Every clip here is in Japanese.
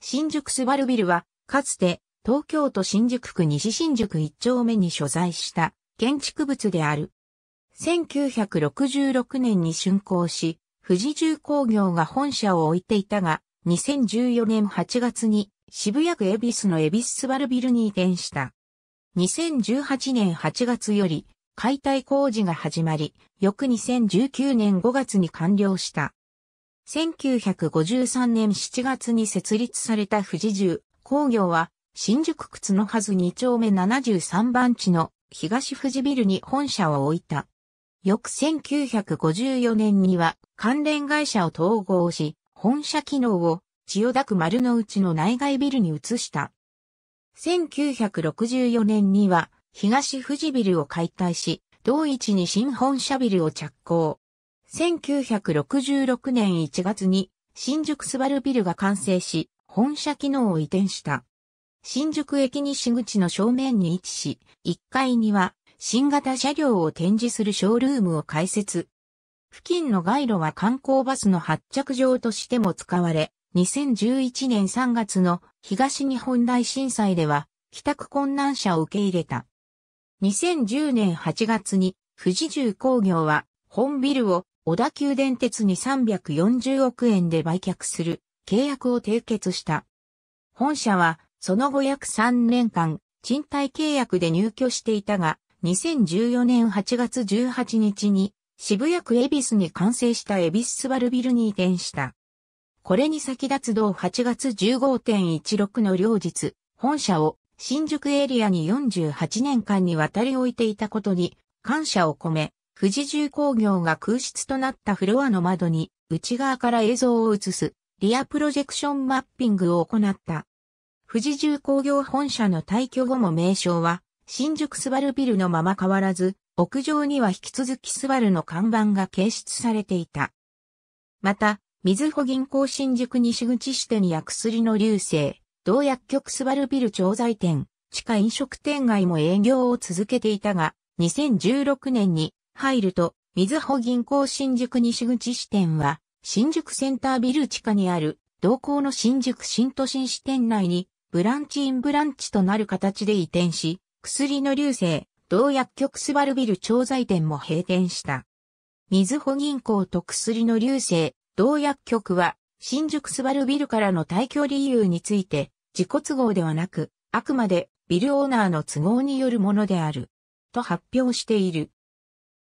新宿スバルビルは、かつて、東京都新宿区西新宿一丁目に所在した建築物である。1966年に竣工し、富士重工業が本社を置いていたが、2014年8月に渋谷区恵比寿の恵比寿スバルビルに移転した。2018年8月より解体工事が始まり、翌2019年5月に完了した。1953年7月に設立された富士重工業は、新宿区津のはず2丁目73番地の東富士ビルに本社を置いた。翌1954年には関連会社を統合し、本社機能を千代田区丸の内の内外ビルに移した。1964年には東富士ビルを解体し、同一に新本社ビルを着工。1966年1月に新宿スバルビルが完成し、本社機能を移転した。新宿駅西口の正面に位置し、1階には新型車両を展示するショールームを開設。付近の街路は観光バスの発着場としても使われ、2011年3月の東日本大震災では帰宅困難者を受け入れた。2010年8月に富士重工業は本ビルを小田急電鉄に340億円で売却する契約を締結した。本社は、その後約3年間、賃貸契約で入居していたが、2014年8月18日に渋谷区恵比寿に完成した恵比寿スバルビルに移転した。これに先立つ同8月15.16の両日、本社を新宿エリアに48年間にわたり置いていたことに感謝を込め、富士重工業が空室となったフロアの窓に内側から映像を映すリアプロジェクションマッピングを行った。富士重工業本社の退去後も名称は新宿スバルビルのまま変わらず屋上には引き続きスバルの看板が掲出されていた。また、みずほ銀行新宿西口支店や薬の流星、同薬局スバルビル調剤店、地下飲食店街も営業を続けていたが、2016年に入ると、水穂銀行新宿西口支店は、新宿センタービル地下にある、同行の新宿新都心支店内に、ブランチインブランチとなる形で移転し、薬の流星、同薬局スバルビル調剤店も閉店した。水穂銀行と薬の流星、同薬局は、新宿スバルビルからの退去理由について、自己都合ではなく、あくまでビルオーナーの都合によるものである。と発表している。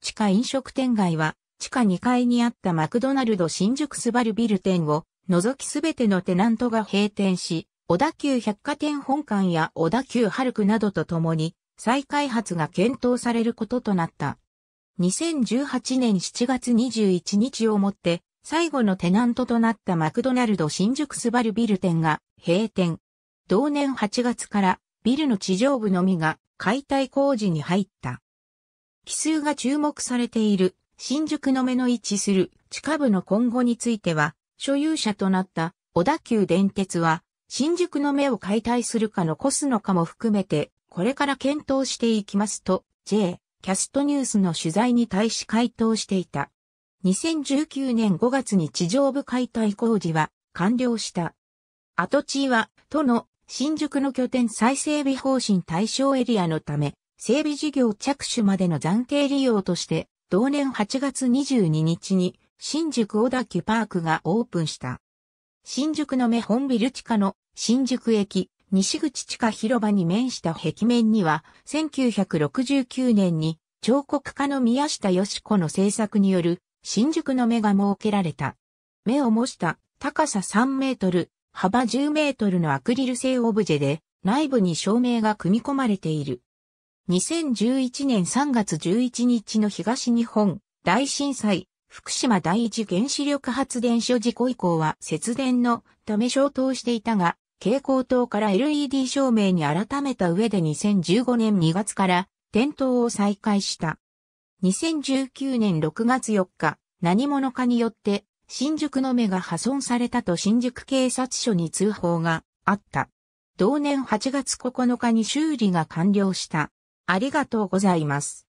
地下飲食店街は、地下2階にあったマクドナルド新宿スバルビル店を除きすべてのテナントが閉店し、小田急百貨店本館や小田急春区などとともに再開発が検討されることとなった。2018年7月21日をもって最後のテナントとなったマクドナルド新宿スバルビル店が閉店。同年8月からビルの地上部のみが解体工事に入った。奇数が注目されている新宿の目の位置する地下部の今後については、所有者となった小田急電鉄は、新宿の目を解体するか残すのかも含めて、これから検討していきますと、J、キャストニュースの取材に対し回答していた。2019年5月に地上部解体工事は完了した。跡地は、都の新宿の拠点再整備方針対象エリアのため、整備事業着手までの暫定利用として、同年8月22日に新宿小田急パークがオープンした。新宿の目本ビル地下の新宿駅西口地下広場に面した壁面には1969年に彫刻家の宮下義子の制作による新宿の目が設けられた。目を模した高さ3メートル、幅10メートルのアクリル製オブジェで内部に照明が組み込まれている。2011年3月11日の東日本大震災、福島第一原子力発電所事故以降は節電のため消灯していたが、蛍光灯から LED 照明に改めた上で2015年2月から点灯を再開した。2019年6月4日、何者かによって新宿の目が破損されたと新宿警察署に通報があった。同年8月9日に修理が完了した。ありがとうございます。